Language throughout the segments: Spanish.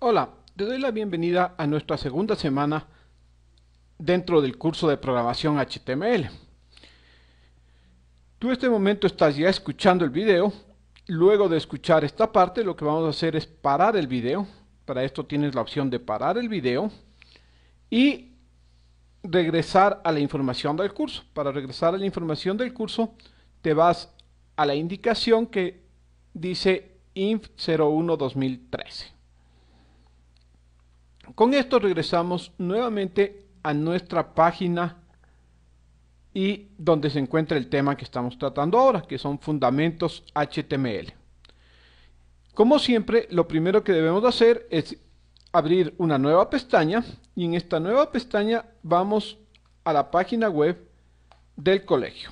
Hola, te doy la bienvenida a nuestra segunda semana dentro del curso de programación HTML. Tú en este momento estás ya escuchando el video. Luego de escuchar esta parte, lo que vamos a hacer es parar el video. Para esto tienes la opción de parar el video y regresar a la información del curso. Para regresar a la información del curso, te vas a la indicación que dice INF01 2013. Con esto regresamos nuevamente a nuestra página y donde se encuentra el tema que estamos tratando ahora, que son fundamentos HTML. Como siempre, lo primero que debemos hacer es abrir una nueva pestaña y en esta nueva pestaña vamos a la página web del colegio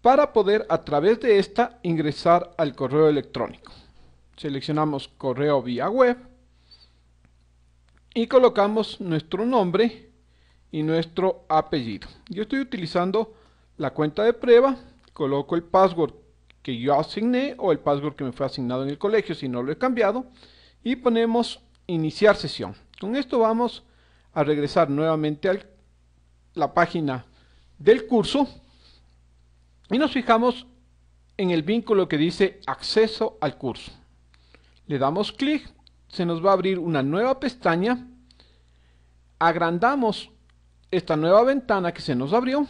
para poder a través de esta ingresar al correo electrónico. Seleccionamos correo vía web y colocamos nuestro nombre y nuestro apellido. Yo estoy utilizando la cuenta de prueba, coloco el password que yo asigné o el password que me fue asignado en el colegio si no lo he cambiado y ponemos iniciar sesión. Con esto vamos a regresar nuevamente a la página del curso y nos fijamos en el vínculo que dice acceso al curso. Le damos clic se nos va a abrir una nueva pestaña. Agrandamos esta nueva ventana que se nos abrió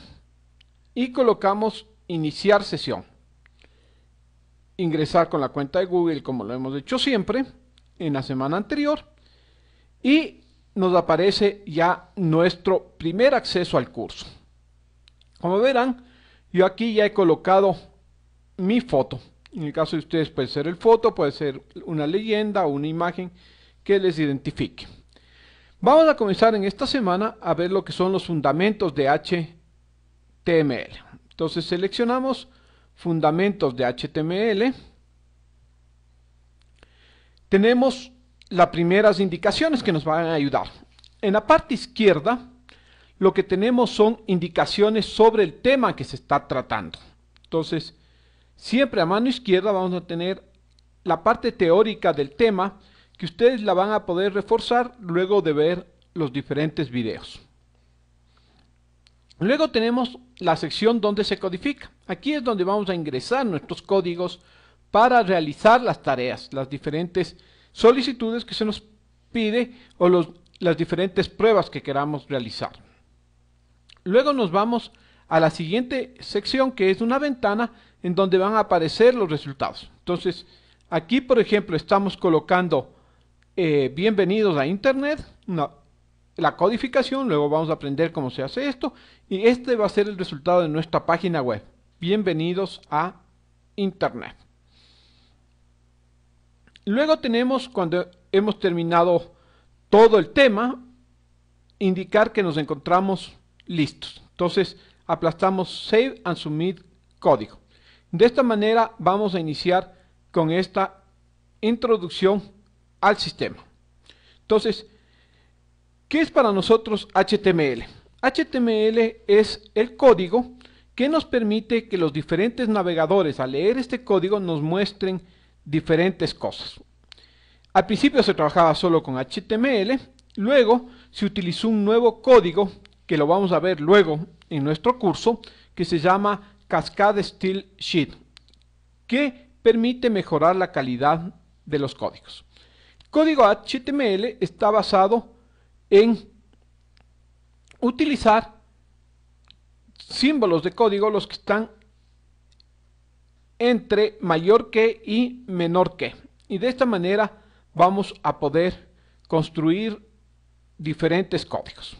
y colocamos iniciar sesión. Ingresar con la cuenta de Google como lo hemos hecho siempre en la semana anterior y nos aparece ya nuestro primer acceso al curso. Como verán, yo aquí ya he colocado mi foto. En el caso de ustedes puede ser el foto, puede ser una leyenda o una imagen que les identifique. Vamos a comenzar en esta semana a ver lo que son los fundamentos de HTML. Entonces seleccionamos fundamentos de HTML. Tenemos las primeras indicaciones que nos van a ayudar. En la parte izquierda lo que tenemos son indicaciones sobre el tema que se está tratando. Entonces, Siempre a mano izquierda vamos a tener la parte teórica del tema que ustedes la van a poder reforzar luego de ver los diferentes videos. Luego tenemos la sección donde se codifica. Aquí es donde vamos a ingresar nuestros códigos para realizar las tareas, las diferentes solicitudes que se nos pide o las diferentes pruebas que queramos realizar. Luego nos vamos a la siguiente sección que es una ventana en donde van a aparecer los resultados. Entonces, aquí, por ejemplo, estamos colocando eh, bienvenidos a Internet, la codificación, luego vamos a aprender cómo se hace esto, y este va a ser el resultado de nuestra página web. Bienvenidos a Internet. Luego tenemos, cuando hemos terminado todo el tema, indicar que nos encontramos listos. Entonces, aplastamos Save and Submit código. De esta manera vamos a iniciar con esta introducción al sistema. Entonces, ¿qué es para nosotros HTML? HTML es el código que nos permite que los diferentes navegadores al leer este código nos muestren diferentes cosas. Al principio se trabajaba solo con HTML, luego se utilizó un nuevo código que lo vamos a ver luego en nuestro curso que se llama cascada Steel Sheet, que permite mejorar la calidad de los códigos. código HTML está basado en utilizar símbolos de código los que están entre mayor que y menor que. Y de esta manera vamos a poder construir diferentes códigos.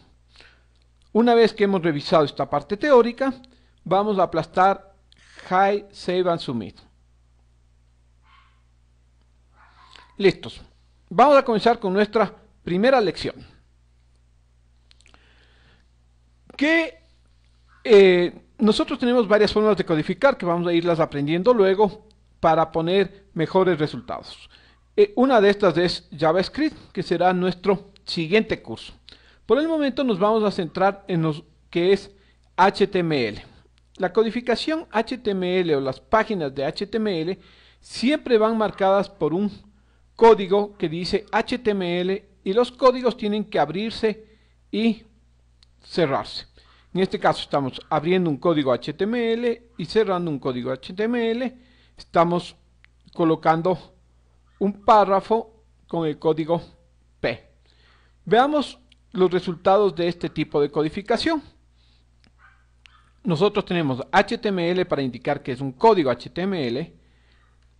Una vez que hemos revisado esta parte teórica, vamos a aplastar High Save and Submit. Listos. Vamos a comenzar con nuestra primera lección. Que eh, nosotros tenemos varias formas de codificar que vamos a irlas aprendiendo luego para poner mejores resultados. Eh, una de estas es JavaScript, que será nuestro siguiente curso. Por el momento nos vamos a centrar en lo que es HTML. La codificación HTML o las páginas de HTML siempre van marcadas por un código que dice HTML y los códigos tienen que abrirse y cerrarse. En este caso estamos abriendo un código HTML y cerrando un código HTML. Estamos colocando un párrafo con el código P. Veamos los resultados de este tipo de codificación nosotros tenemos HTML para indicar que es un código HTML,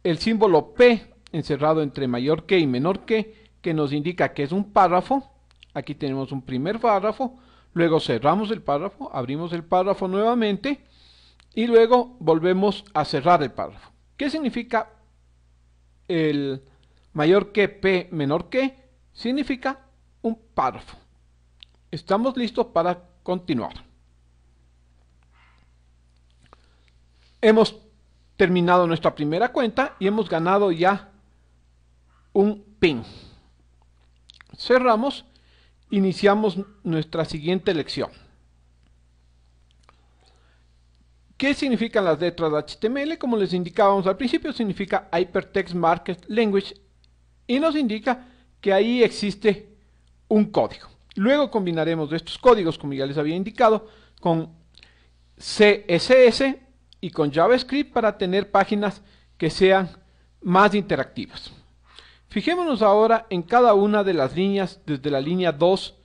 el símbolo P encerrado entre mayor que y menor que, que nos indica que es un párrafo, aquí tenemos un primer párrafo, luego cerramos el párrafo, abrimos el párrafo nuevamente y luego volvemos a cerrar el párrafo. ¿Qué significa el mayor que P menor que? Significa un párrafo. Estamos listos para continuar. hemos terminado nuestra primera cuenta y hemos ganado ya un pin. Cerramos, iniciamos nuestra siguiente lección. ¿Qué significan las letras de HTML? Como les indicábamos al principio, significa Hypertext Market Language y nos indica que ahí existe un código. Luego combinaremos estos códigos, como ya les había indicado, con CSS y con JavaScript para tener páginas que sean más interactivas. Fijémonos ahora en cada una de las líneas desde la línea 2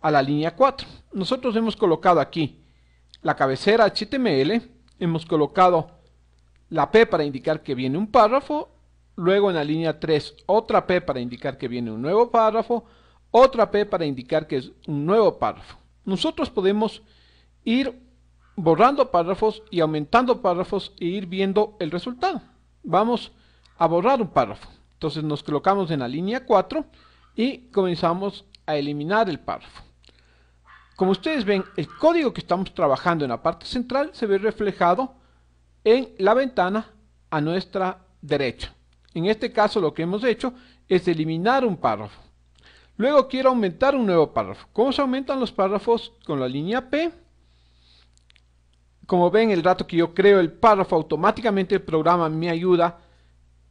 a la línea 4. Nosotros hemos colocado aquí la cabecera HTML, hemos colocado la P para indicar que viene un párrafo, luego en la línea 3 otra P para indicar que viene un nuevo párrafo, otra P para indicar que es un nuevo párrafo. Nosotros podemos ir borrando párrafos y aumentando párrafos e ir viendo el resultado. Vamos a borrar un párrafo. Entonces nos colocamos en la línea 4 y comenzamos a eliminar el párrafo. Como ustedes ven, el código que estamos trabajando en la parte central se ve reflejado en la ventana a nuestra derecha. En este caso lo que hemos hecho es eliminar un párrafo. Luego quiero aumentar un nuevo párrafo. ¿Cómo se aumentan los párrafos? Con la línea P como ven, el rato que yo creo el párrafo, automáticamente el programa me ayuda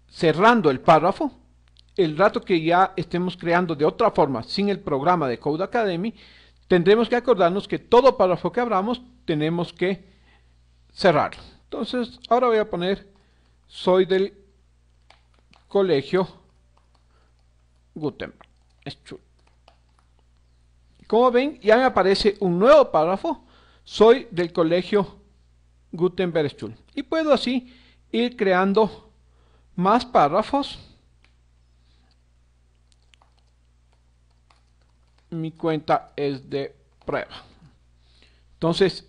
cerrando el párrafo. El rato que ya estemos creando de otra forma, sin el programa de Code Academy, tendremos que acordarnos que todo párrafo que abramos tenemos que cerrarlo. Entonces, ahora voy a poner, soy del colegio Gutenberg. Como ven, ya me aparece un nuevo párrafo. Soy del colegio Schulz Y puedo así ir creando más párrafos. Mi cuenta es de prueba. Entonces,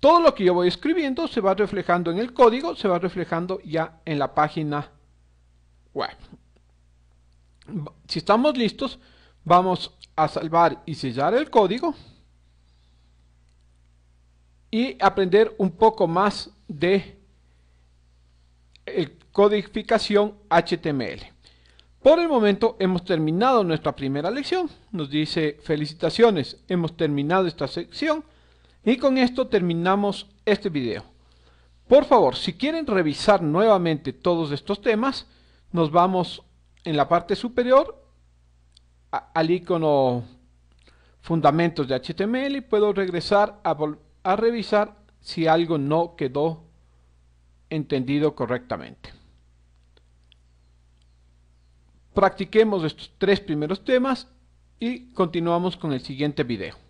todo lo que yo voy escribiendo se va reflejando en el código, se va reflejando ya en la página web. Si estamos listos, vamos a salvar y sellar el código y aprender un poco más de codificación HTML. Por el momento hemos terminado nuestra primera lección. Nos dice felicitaciones, hemos terminado esta sección y con esto terminamos este video. Por favor, si quieren revisar nuevamente todos estos temas, nos vamos en la parte superior al icono fundamentos de HTML y puedo regresar a a revisar si algo no quedó entendido correctamente. Practiquemos estos tres primeros temas y continuamos con el siguiente video.